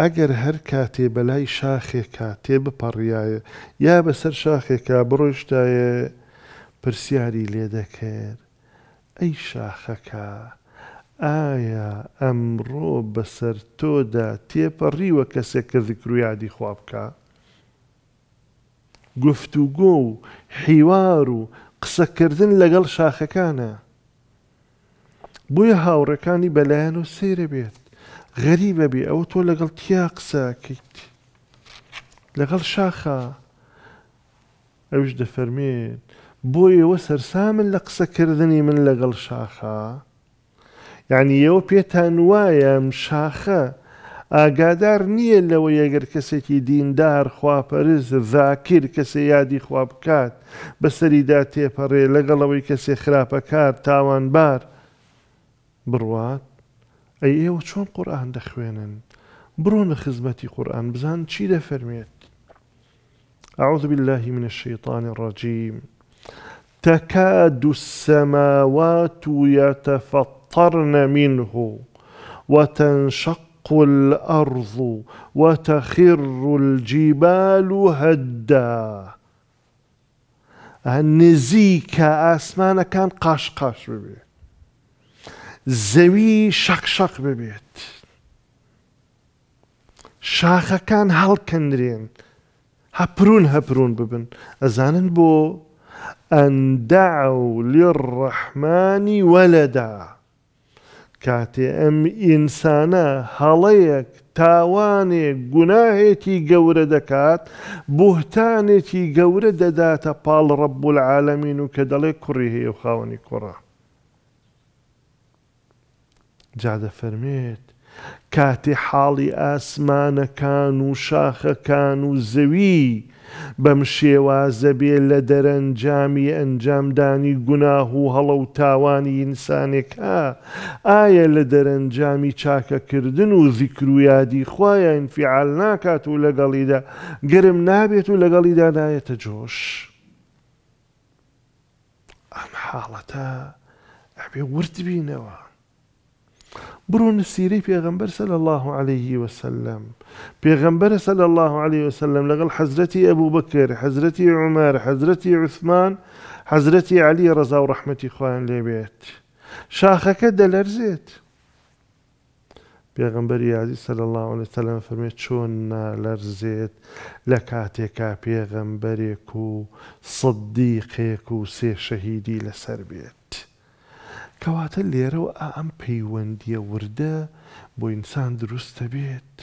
ئەگەر هەر کاتێ بەلای شاخێکا تێ بپەڕیایە یا بەسەر شاخێکا بڕۆشتایە پرسیاری لێ دەکرد ئەی شاخەکە ئایا ئەمڕۆ بەسەر تۆدا تێپەڕیوە کەسێک کە ذکرویادی خواب بکە گفتوگۆ و حیوار و قسەکردن لەگەڵ شاخەکانە بۆیە هاوڕەکانی بەلایەن و سەیرە بێت غەریبە بێ ئەوە تۆ لەگەڵ تیا قسەکەیت لەگەڵ شاخە ئەوش دەفەرمێن بۆیەوە سەرسامن لە قسەکردنی من لەگەڵ شاخە یعنی ئێوە پێتان وایەم شاخە ئاگادار نییە لەوە یەگەر کەسێکی دیندار خواپەرز ذاکر کەسێ یادی خوا بکات بەسەریدا تێپەڕێ لەگەڵەوەی کەسێ خراپەکار تاوانبار بڕوات ئەی ئێوە إيه، چۆن قورآان دەخوێنن برون خزمەتی قورآن بزان چی دەفەرمێت أعوذ بالله من الشيطان الرجيم تكاد السماوات يتفطرن منه وتنشق الأرض وتخر الجبال هدا نزيك أسمان كان قاش قاش ببيه زەوی شەخشەق ببێت. شاخەکان هەڵکەندرێن، هەپرون هەپرون ببن، ئەزانن بۆ ئەندا و لێڕەحمانی وەلەدا. کاتێ ئەم ئینسانە هەڵەیەک تاوانێک گوناهێکی گەورە دەکات بوهتانێکی گەورە دەداتە پاڵ ڕەبول العالمین و کە دەڵێ کوڕی هەیە و خاوەنی کوڕە. جادە فەرمێت کاتی حاڵی ئاسمانەکان و شاخەکان و زەوی بەم شێوازە بێ لە دەرەنجامی ئەنجامدانی گوناه و هەڵە و تاوانی ئینسانێکە ئایا لە دەرەنجامی چاکەکردن و زیکرویادی خۆیان ئینفیعال ناکات و لەگەڵیدا گرم نابێت و لەگەڵیدا دایەتە جۆش ئەم حاڵەتە ئەبێ ورد بینەوە برون السيري بيغمبر صلى الله عليه وسلم بيغمبر صلى الله عليه وسلم لغل حزرتي أبو بكر حزرتي عمر حزرتي عثمان حزرتي علي رضا ورحمة خوان لبيت شاخك دلرزيت پێغمبەری یازی سەر الله لە سەلام فەرمێت چۆن نالەرزێت لە لرزيت لكاتيكا و سدیقێک و سێ شەهیدی لەسەر کەواتە لێرەوە ئەم پەیوەندیە وردە بۆ ئینسان دروستە بێت.